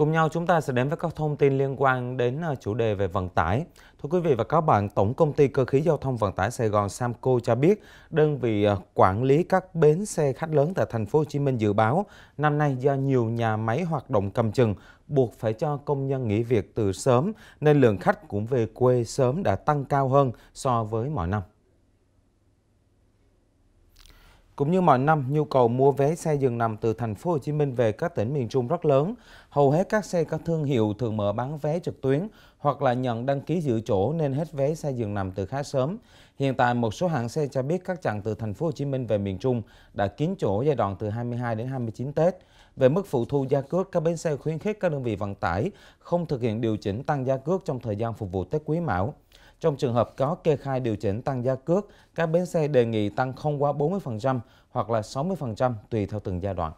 Cùng nhau chúng ta sẽ đến với các thông tin liên quan đến à, chủ đề về vận tải. Thưa quý vị và các bạn, Tổng công ty Cơ khí Giao thông Vận tải Sài Gòn Samco cho biết, đơn vị à, quản lý các bến xe khách lớn tại thành phố Hồ Chí Minh dự báo năm nay do nhiều nhà máy hoạt động cầm chừng buộc phải cho công nhân nghỉ việc từ sớm nên lượng khách cũng về quê sớm đã tăng cao hơn so với mọi năm. Cũng như mọi năm, nhu cầu mua vé xe dừng nằm từ thành phố Hồ Chí Minh về các tỉnh miền Trung rất lớn. Hầu hết các xe các thương hiệu thường mở bán vé trực tuyến hoặc là nhận đăng ký giữ chỗ nên hết vé xe dừng nằm từ khá sớm. Hiện tại một số hãng xe cho biết các chặng từ thành phố Hồ Chí Minh về miền Trung đã kín chỗ giai đoạn từ 22 đến 29 Tết. Về mức phụ thu gia cước, các bến xe khuyến khích các đơn vị vận tải không thực hiện điều chỉnh tăng gia cước trong thời gian phục vụ Tết Quý Mão. Trong trường hợp có kê khai điều chỉnh tăng giá cước, các bến xe đề nghị tăng không quá 40% hoặc là 60% tùy theo từng giai đoạn.